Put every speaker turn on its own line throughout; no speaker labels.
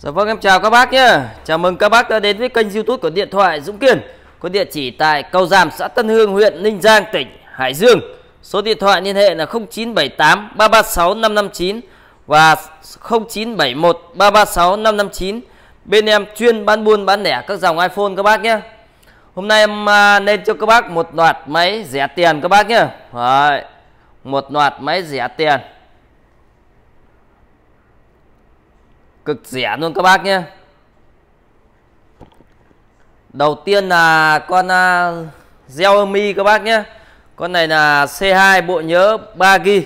Dạ vâng em chào các bác nhé Chào mừng các bác đã đến với kênh youtube của Điện Thoại Dũng Kiên Có địa chỉ tại Cầu Giàm xã Tân Hương huyện Ninh Giang tỉnh Hải Dương Số điện thoại liên hệ là 0978 336 559 và 0971 336 559 Bên em chuyên bán buôn bán lẻ các dòng iPhone các bác nhé Hôm nay em à, lên cho các bác một loạt máy rẻ tiền các bác nhé Đấy. Một loạt máy rẻ tiền cực rẻ luôn các bác nhé đầu tiên là con uh, Xiaomi các bác nhé con này là C2 bộ nhớ 3GB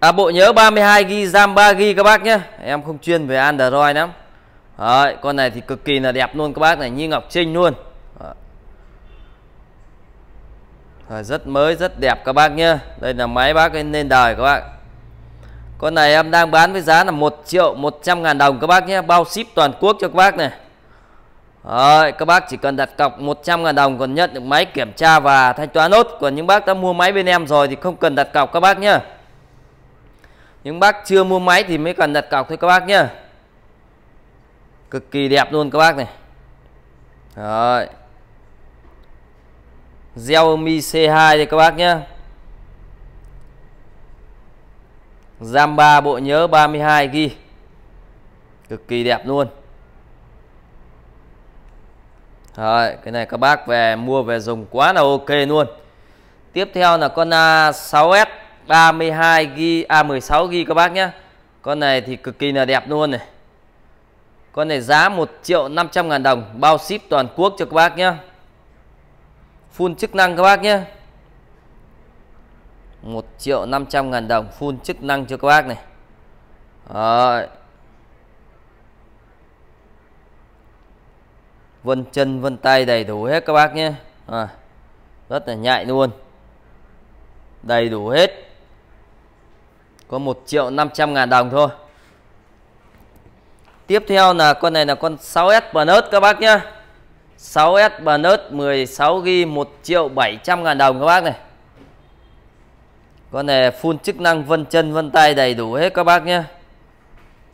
à, bộ nhớ 32GB RAM 3GB các bác nhé em không chuyên về Android lắm Đấy, con này thì cực kỳ là đẹp luôn các bác này như ngọc trinh luôn Đấy, rất mới rất đẹp các bác nhé đây là máy bác lên đời các bác con này em đang bán với giá là 1 triệu 100 ngàn đồng các bác nhé Bao ship toàn quốc cho các bác này Đấy, các bác chỉ cần đặt cọc 100 ngàn đồng còn nhận được máy kiểm tra và thanh toán nốt Còn những bác đã mua máy bên em rồi thì không cần đặt cọc các bác nhé Những bác chưa mua máy thì mới cần đặt cọc thôi các bác nhé Cực kỳ đẹp luôn các bác này Đấy Xiaomi C2 thì các bác nhé RAM 3 bộ nhớ 32 GB. Cực kỳ đẹp luôn. Rồi, cái này các bác về mua về dùng quá là ok luôn. Tiếp theo là con A 6S 32 GB a à 16 GB các bác nhé. Con này thì cực kỳ là đẹp luôn này. Con này giá 1 triệu 500 ngàn đồng bao ship toàn quốc cho các bác nhé. Full chức năng các bác nhé. 1 triệu 500 ngàn đồng full chức năng cho các bác này Đấy. vân chân vân tay đầy đủ hết các bác nhé à, rất là nhạy luôn đầy đủ hết có 1 triệu 500 ngàn đồng thôi tiếp theo là con này là con 6S Bernard các bác nhé 6S Bernard 16GB 1 triệu 700 ngàn đồng các bác này con này phun chức năng vân chân vân tay đầy đủ hết các bác nhé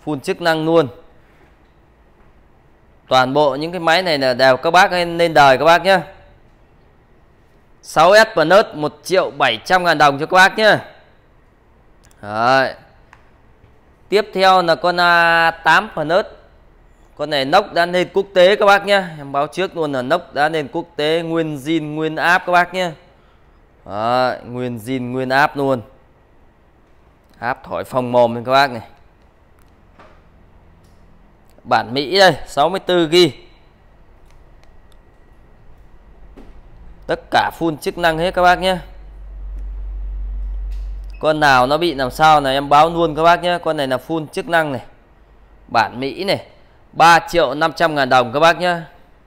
phun chức năng luôn toàn bộ những cái máy này là đều các bác nên đời các bác nhé 6S Plus 1 triệu 700 ngàn đồng cho các bác nhé Đấy. Tiếp theo là con A8 Plus Con này nóc đã lên quốc tế các bác nhé Em báo trước luôn là nóc đã lên quốc tế Nguyên zin nguyên áp các bác nhé đó, nguyên zin nguyên áp luôn áp thổi phòng mồm lên các bác này bản Mỹ đây 64 ghi, tất cả full chức năng hết các bác nhé con nào nó bị làm sao là em báo luôn các bác nhé con này là full chức năng này bản Mỹ này 3 triệu 500 ngàn đồng các bác nhé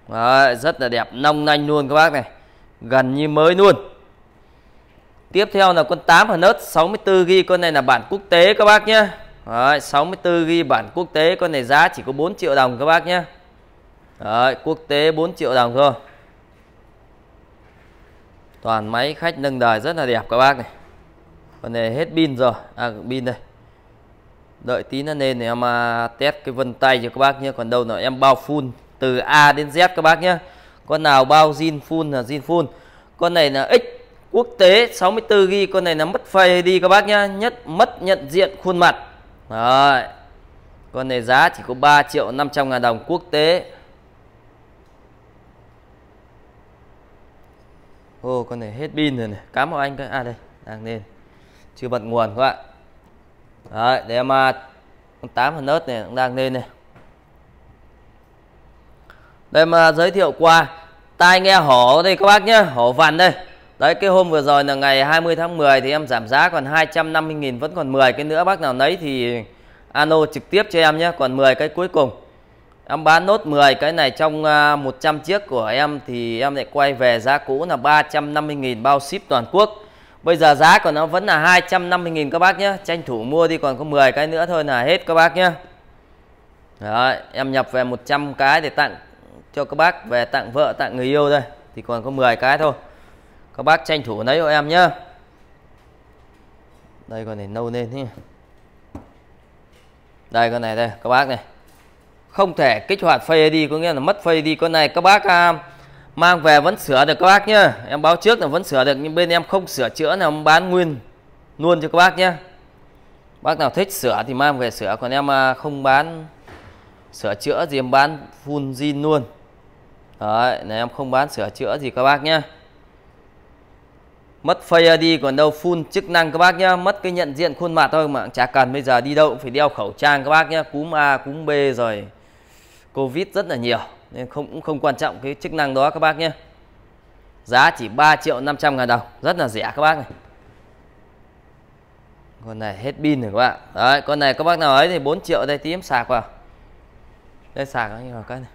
Đấy, rất là đẹp nông nanh luôn các bác này gần như mới luôn Tiếp theo là con 8 hờ nớt 64GB con này là bản quốc tế các bác nhé Đấy, 64GB bản quốc tế con này giá chỉ có 4 triệu đồng các bác nhé Đấy, quốc tế 4 triệu đồng thôi Toàn máy khách nâng đời rất là đẹp các bác này Con này hết pin rồi À pin đây Đợi tí nó lên thì em à, test cái vân tay cho các bác nhé Còn đâu nữa em bao full từ A đến Z các bác nhé Con nào bao zin full là zin full Con này là X Quốc tế 64 ghi con này là mất phây đi các bác nhá, nhất mất nhận diện khuôn mặt. Đấy. Con này giá chỉ có 3 triệu 500 ngàn đồng quốc tế. Ô con này hết pin rồi này, cám ơn anh cái à đây, đang lên. Chưa bật nguồn các bạn. Đấy, để mà con 8 phần nớt này cũng đang lên này. Đây mà giới thiệu qua tai nghe hổ đây các bác nhá, hổ vằn đây. Đấy cái hôm vừa rồi là ngày 20 tháng 10 thì em giảm giá còn 250 000 vẫn còn 10 cái nữa bác nào lấy thì alo trực tiếp cho em nhé, còn 10 cái cuối cùng. Em bán nốt 10 cái này trong 100 à, chiếc của em thì em lại quay về giá cũ là 350 000 bao ship toàn quốc. Bây giờ giá của nó vẫn là 250 000 các bác nhé, tranh thủ mua đi còn có 10 cái nữa thôi là hết các bác nhé. Đấy, em nhập về 100 cái để tặng cho các bác về tặng vợ tặng người yêu đây thì còn có 10 cái thôi các bác tranh thủ lấy cho em nhá đây con này nâu lên nhé đây con này đây các bác này không thể kích hoạt Face ID có nghĩa là mất Face ID con này các bác à, mang về vẫn sửa được các bác nhá em báo trước là vẫn sửa được nhưng bên em không sửa chữa nào bán nguyên luôn cho các bác nhé bác nào thích sửa thì mang về sửa còn em à, không bán sửa chữa gì em bán full zin luôn đấy là em không bán sửa chữa gì các bác nhé mất Face à, ID còn đâu full chức năng các bác nhá mất cái nhận diện khuôn mặt thôi mà chả cần bây giờ đi đâu cũng phải đeo khẩu trang các bác nhá cúm A cúm B rồi Covid rất là nhiều nên không cũng không quan trọng cái chức năng đó các bác nhé giá chỉ 3 triệu 500 ngàn đồng rất là rẻ các bác này con này hết pin rồi các bạn đấy con này các bác nào ấy thì 4 triệu đây tí em sạc vào đây sạc vào cái này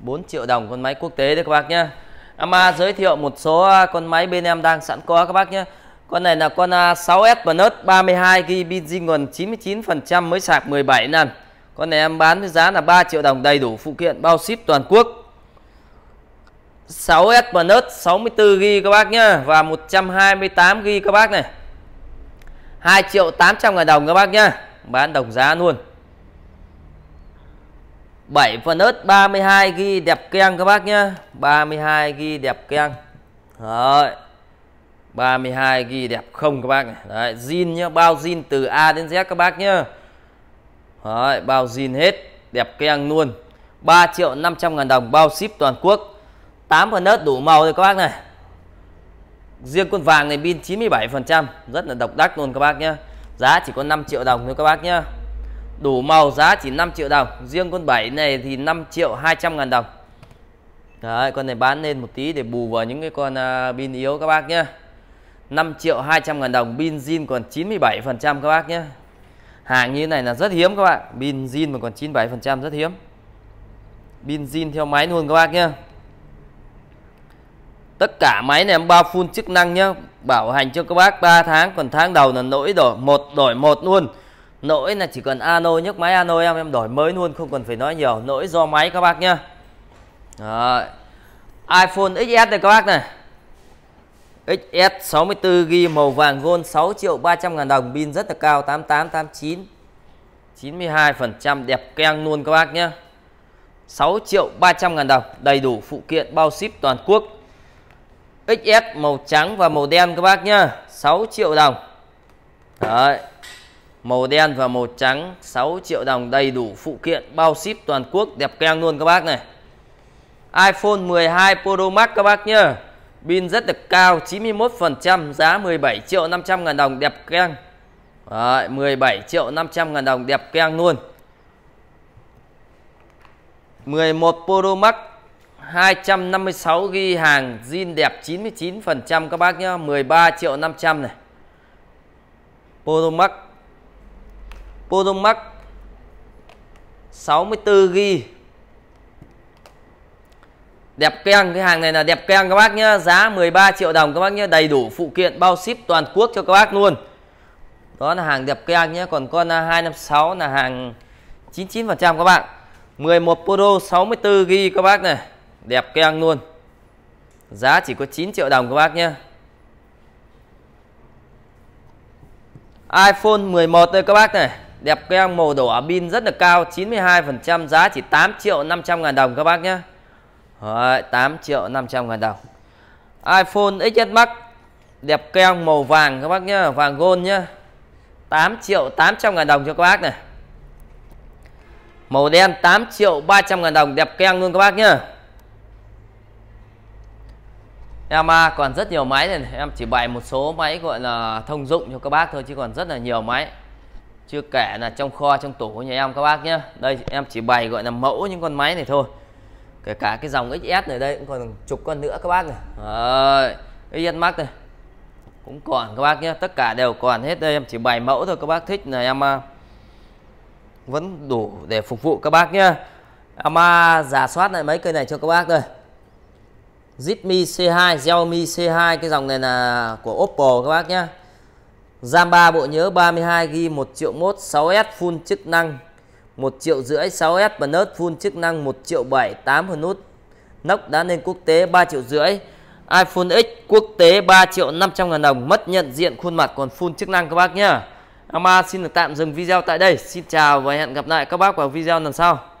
4 triệu đồng con máy quốc tế đấy các bác nhá Ama giới thiệu một số à, con máy bên em đang sẵn có các bác nhé con này là con 6S Plus 32GB pin zin nguồn 99% mới sạc 17 lần con này em bán với giá là 3 triệu đồng đầy đủ phụ kiện bao ship toàn quốc 6S Plus 64GB các bác nhé và 128GB các bác này 2 triệu 800 ngàn đồng các bác nhé bán đồng giá luôn 7 phần ớt 32 ghi đẹp keng các bác nhá 32 ghi đẹp keng Đấy 32 ghi đẹp không các bác này Đấy zin nhá Bao zin từ A đến Z các bác nhá Đấy bao zin hết Đẹp keng luôn 3 triệu 500 ngàn đồng bao ship toàn quốc 8 phần ớt đủ màu rồi các bác này Riêng con vàng này pin 97% Rất là độc đắc luôn các bác nhá Giá chỉ có 5 triệu đồng thôi các bác nhá đủ màu giá chỉ 5 triệu đồng riêng con 7 này thì 5 triệu 200 ngàn đồng Đấy, con này bán lên một tí để bù vào những cái con à, pin uh, yếu các bác nhé 5 triệu 200 ngàn đồng pin zin còn 97 phần trăm các bác nhé hàng như thế này là rất hiếm các bạn pin zin mà còn 97 phần trăm rất hiếm pin zin theo máy luôn các bác nhé tất cả máy này em bao full chức năng nhé bảo hành cho các bác 3 tháng còn tháng đầu là nỗi đổi một đổi một luôn Nỗi là chỉ cần ano nhấc máy ano em em đổi mới luôn không cần phải nói nhiều. Nỗi do máy các bác nhá. Rồi. iPhone XS này các bác này. XS 64GB màu vàng gold 6 triệu 300 ngàn đồng pin rất là cao 8889 92% đẹp keng luôn các bác nhá 6 triệu 300 ngàn đồng đầy đủ phụ kiện bao ship toàn quốc XS màu trắng và màu đen các bác nhá 6 triệu đồng Đấy màu đen và màu trắng 6 triệu đồng đầy đủ phụ kiện bao ship toàn quốc đẹp keng luôn các bác này iPhone 12 Pro Max các bác nhá pin rất là cao 91% giá 17 triệu 500 ngàn đồng đẹp keng Đấy, 17 triệu 500 ngàn đồng đẹp keng luôn 11 Pro Max 256 ghi hàng zin đẹp 99% các bác nhá 13 triệu 500 này Pro Max Podomax 64GB Đẹp keng, cái hàng này là đẹp keng các bác nhá Giá 13 triệu đồng các bác nhá Đầy đủ phụ kiện bao ship toàn quốc cho các bác luôn Đó là hàng đẹp keng nhá Còn con 256 là hàng 99% các bạn 11 Pro 64GB các bác này Đẹp keng luôn Giá chỉ có 9 triệu đồng các bác nhé iPhone 11 đây các bác này đẹp keo màu đỏ pin rất là cao 92% giá chỉ 8 triệu 500 ngàn đồng các bác nhé Đấy, 8 triệu 500 ngàn đồng iPhone XS Max đẹp keo màu vàng các bác nhé vàng gold nhé 8 triệu 800 ngàn đồng cho các bác này màu đen 8 triệu 300 ngàn đồng đẹp keo luôn các bác nhé em à, còn rất nhiều máy này em chỉ bày một số máy gọi là thông dụng cho các bác thôi chứ còn rất là nhiều máy chưa kể là trong kho trong tủ của nhà em các bác nhé đây em chỉ bày gọi là mẫu những con máy này thôi kể cả cái dòng XS này đây cũng còn chục con nữa các bác này rồi XS Max này cũng còn các bác nhé tất cả đều còn hết đây em chỉ bày mẫu thôi các bác thích là em à, vẫn đủ để phục vụ các bác nhé em à, giả soát lại mấy cây này cho các bác đây Zitmi C2 Xiaomi C2 cái dòng này là của Oppo các bác nhé RAM 3 bộ nhớ 32GB 1 triệu mốt 6S full chức năng 1 triệu rưỡi 6S và nớt full chức năng 1 triệu 7 8 phần nút nóc đá nền quốc tế 3 triệu rưỡi iPhone X quốc tế 3 triệu 500 ngàn đồng mất nhận diện khuôn mặt còn full chức năng các bác nhé. Ama xin được tạm dừng video tại đây Xin chào và hẹn gặp lại các bác vào video lần sau